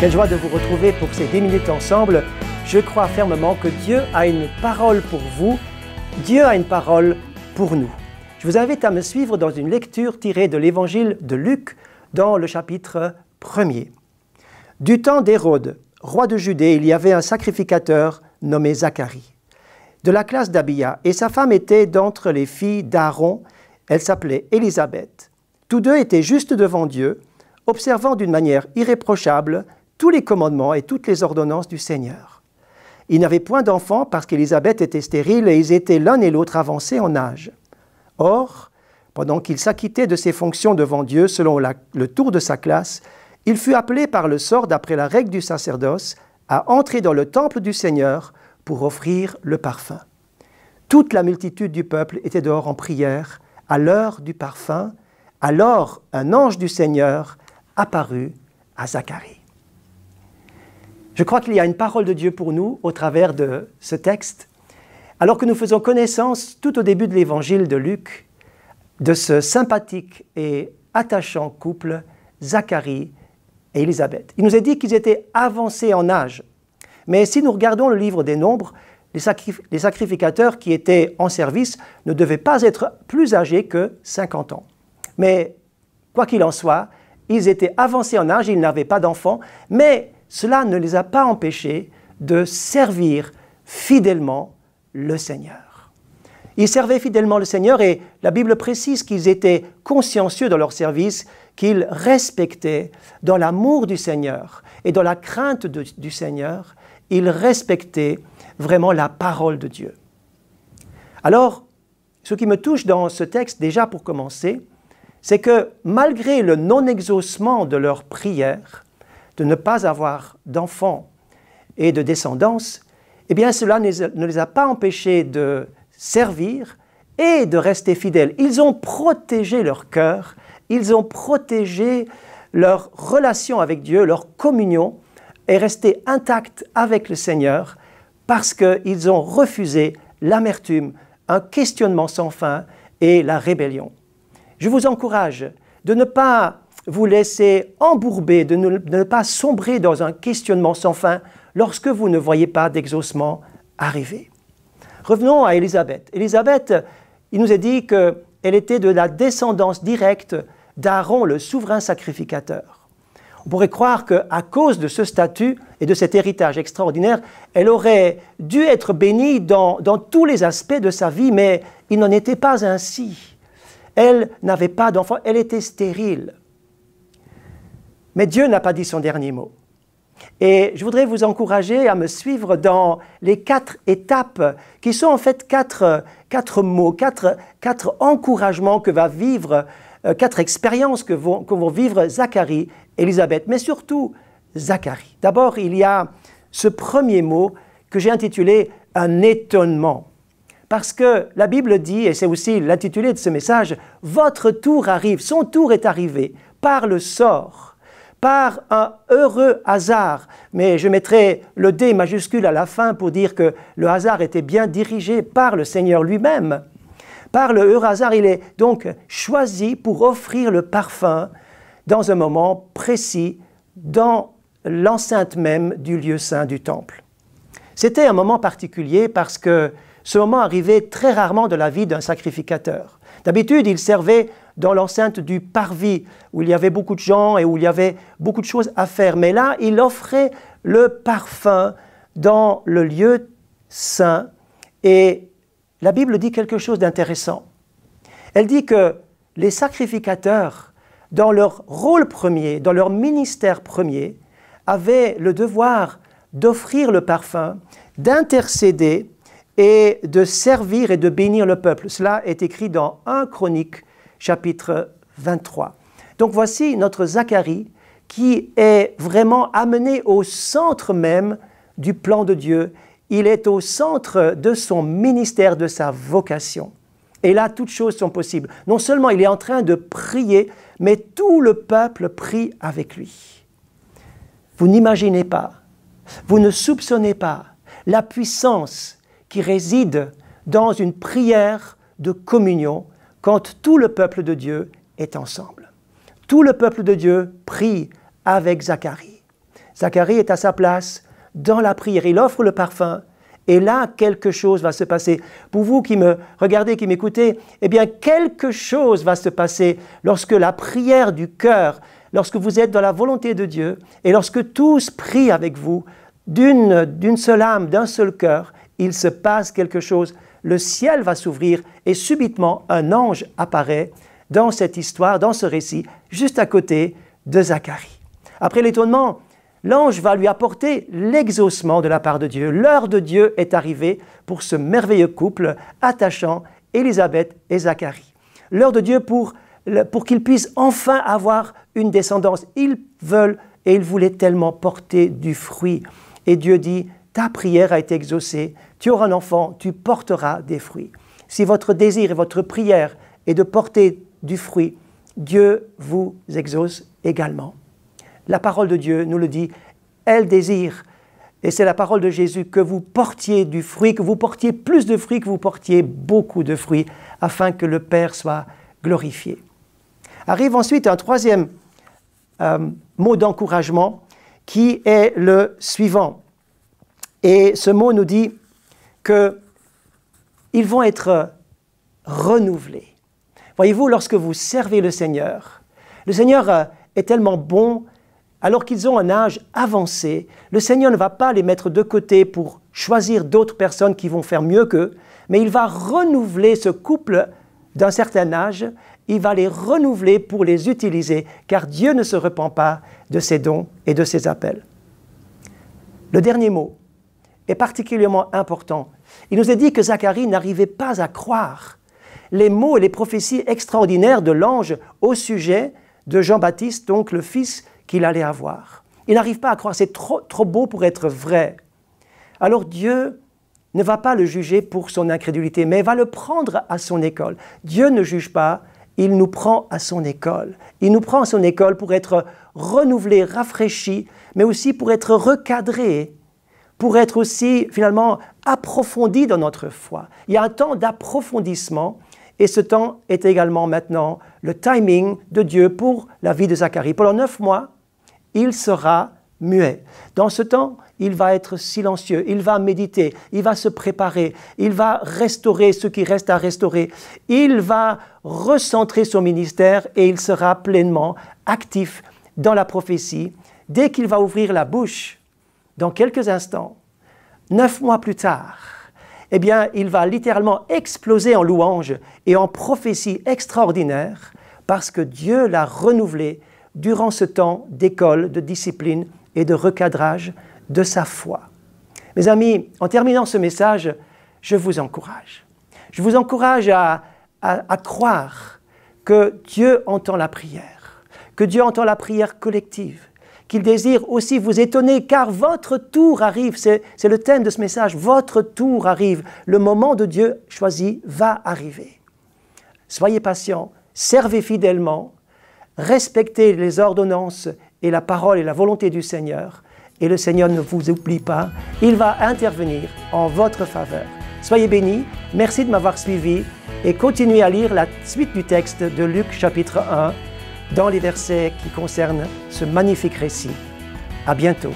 Quelle joie de vous retrouver pour ces 10 minutes ensemble. Je crois fermement que Dieu a une parole pour vous. Dieu a une parole pour nous. Je vous invite à me suivre dans une lecture tirée de l'évangile de Luc dans le chapitre 1er. Du temps d'Hérode, roi de Judée, il y avait un sacrificateur nommé Zacharie, de la classe d'Abia, et sa femme était d'entre les filles d'Aaron, elle s'appelait Élisabeth. Tous deux étaient juste devant Dieu, observant d'une manière irréprochable tous les commandements et toutes les ordonnances du Seigneur. Ils n'avaient point d'enfants parce qu'Élisabeth était stérile et ils étaient l'un et l'autre avancés en âge. Or, pendant qu'il s'acquittait de ses fonctions devant Dieu selon le tour de sa classe, il fut appelé par le sort d'après la règle du sacerdoce à entrer dans le temple du Seigneur pour offrir le parfum. Toute la multitude du peuple était dehors en prière, à l'heure du parfum, alors un ange du Seigneur apparut à Zacharie. Je crois qu'il y a une parole de Dieu pour nous au travers de ce texte. Alors que nous faisons connaissance tout au début de l'évangile de Luc, de ce sympathique et attachant couple, Zacharie et Élisabeth. Il nous est dit qu'ils étaient avancés en âge. Mais si nous regardons le livre des Nombres, les, sacrificateurs qui étaient en service ne devaient pas être plus âgés que 50 ans. Mais quoi qu'il en soit, ils étaient avancés en âge, ils n'avaient pas d'enfants, mais cela ne les a pas empêchés de servir fidèlement le Seigneur. Ils servaient fidèlement le Seigneur et la Bible précise qu'ils étaient consciencieux dans leur service, qu'ils respectaient dans l'amour du Seigneur et dans la crainte du Seigneur, ils respectaient vraiment la parole de Dieu. Alors, ce qui me touche dans ce texte, déjà pour commencer, c'est que malgré le non-exaucement de leur prière, de ne pas avoir d'enfants et de descendance, eh bien cela ne les a pas empêchés de servir et de rester fidèles. Ils ont protégé leur cœur, ils ont protégé leur relation avec Dieu, leur communion est restée intacte avec le Seigneur parce qu'ils ont refusé l'amertume, un questionnement sans fin et la rébellion. Je vous encourage de ne pas vous laisser embourber, de ne, pas sombrer dans un questionnement sans fin lorsque vous ne voyez pas d'exaucement arriver. Revenons à Élisabeth. Élisabeth, il nous est dit qu'elle était de la descendance directe d'Aaron, le souverain sacrificateur. On pourrait croire qu'à cause de ce statut et de cet héritage extraordinaire, elle aurait dû être bénie dans, tous les aspects de sa vie, mais il n'en était pas ainsi. Elle n'avait pas d'enfant, elle était stérile. Mais Dieu n'a pas dit son dernier mot. Et je voudrais vous encourager à me suivre dans les quatre étapes qui sont en fait quatre, mots, quatre, quatre encouragements que va vivre euh, quatre expériences que vont, que vont vivre Zacharie, Élisabeth, mais surtout Zacharie. D'abord, il y a ce premier mot que j'ai intitulé Un étonnement. Parce que la Bible dit, et c'est aussi l'intitulé de ce message, Votre tour arrive, son tour est arrivé par le sort, par un heureux hasard. Mais je mettrai le D majuscule à la fin pour dire que le hasard était bien dirigé par le Seigneur lui-même. Par le hasard, il est donc choisi pour offrir le parfum dans un moment précis, dans l'enceinte même du lieu saint du temple. C'était un moment particulier parce que ce moment arrivait très rarement de la vie d'un sacrificateur. D'habitude, il servait dans l'enceinte du parvis, où il y avait beaucoup de gens et où il y avait beaucoup de choses à faire. Mais là, il offrait le parfum dans le lieu saint et la Bible dit quelque chose d'intéressant. Elle dit que les sacrificateurs, dans leur rôle premier, dans leur ministère premier, avaient le devoir d'offrir le parfum, d'intercéder et de servir et de bénir le peuple. Cela est écrit dans 1 Chronique chapitre 23. Donc voici notre Zacharie qui est vraiment amené au centre même du plan de Dieu il est au centre de son ministère, de sa vocation. Et là, toutes choses sont possibles. Non seulement il est en train de prier, mais tout le peuple prie avec lui. Vous n'imaginez pas, vous ne soupçonnez pas la puissance qui réside dans une prière de communion quand tout le peuple de Dieu est ensemble. Tout le peuple de Dieu prie avec Zacharie. Zacharie est à sa place, dans la prière. Il offre le parfum. Et là, quelque chose va se passer. Pour vous qui me regardez, qui m'écoutez, eh bien, quelque chose va se passer lorsque la prière du cœur, lorsque vous êtes dans la volonté de Dieu, et lorsque tous prient avec vous, d'une seule âme, d'un seul cœur, il se passe quelque chose. Le ciel va s'ouvrir et subitement un ange apparaît dans cette histoire, dans ce récit, juste à côté de Zacharie. Après l'étonnement, L'ange va lui apporter l'exaucement de la part de Dieu. L'heure de Dieu est arrivée pour ce merveilleux couple attachant Élisabeth et Zacharie. L'heure de Dieu pour, pour qu'ils puissent enfin avoir une descendance. Ils veulent et ils voulaient tellement porter du fruit. Et Dieu dit, ta prière a été exaucée, tu auras un enfant, tu porteras des fruits. Si votre désir et votre prière est de porter du fruit, Dieu vous exauce également. La parole de Dieu nous le dit, elle désire. Et c'est la parole de Jésus que vous portiez du fruit, que vous portiez plus de fruits, que vous portiez beaucoup de fruits, afin que le Père soit glorifié. Arrive ensuite un troisième euh, mot d'encouragement qui est le suivant. Et ce mot nous dit qu'ils vont être renouvelés. Voyez-vous, lorsque vous servez le Seigneur, le Seigneur euh, est tellement bon alors qu'ils ont un âge avancé, le Seigneur ne va pas les mettre de côté pour choisir d'autres personnes qui vont faire mieux qu'eux, mais il va renouveler ce couple d'un certain âge, il va les renouveler pour les utiliser, car Dieu ne se repent pas de ses dons et de ses appels. Le dernier mot est particulièrement important. Il nous est dit que Zacharie n'arrivait pas à croire les mots et les prophéties extraordinaires de l'ange au sujet de Jean-Baptiste, donc le fils qu'il allait avoir. Il n'arrive pas à croire, c'est trop, trop beau pour être vrai. Alors Dieu ne va pas le juger pour son incrédulité, mais va le prendre à son école. Dieu ne juge pas, il nous prend à son école. Il nous prend à son école pour être renouvelé, rafraîchi, mais aussi pour être recadré, pour être aussi finalement approfondi dans notre foi. Il y a un temps d'approfondissement et ce temps est également maintenant le timing de Dieu pour la vie de Zacharie. Pendant neuf mois, il sera muet. Dans ce temps, il va être silencieux, il va méditer, il va se préparer, il va restaurer ce qui reste à restaurer, il va recentrer son ministère et il sera pleinement actif dans la prophétie. Dès qu'il va ouvrir la bouche, dans quelques instants, neuf mois plus tard, eh bien, il va littéralement exploser en louanges et en prophéties extraordinaires parce que Dieu l'a renouvelé durant ce temps d'école, de discipline et de recadrage de sa foi. Mes amis, en terminant ce message, je vous encourage. Je vous encourage à, croire que Dieu entend la prière, que Dieu entend la prière collective, qu'il désire aussi vous étonner, car votre tour arrive, c'est le thème de ce message, votre tour arrive, le moment de Dieu choisi va arriver. Soyez patient, servez fidèlement, respectez les ordonnances et la parole et la volonté du Seigneur, et le Seigneur ne vous oublie pas, il va intervenir en votre faveur. Soyez bénis, merci de m'avoir suivi, et continuez à lire la suite du texte de Luc chapitre 1 dans les versets qui concernent ce magnifique récit. À bientôt.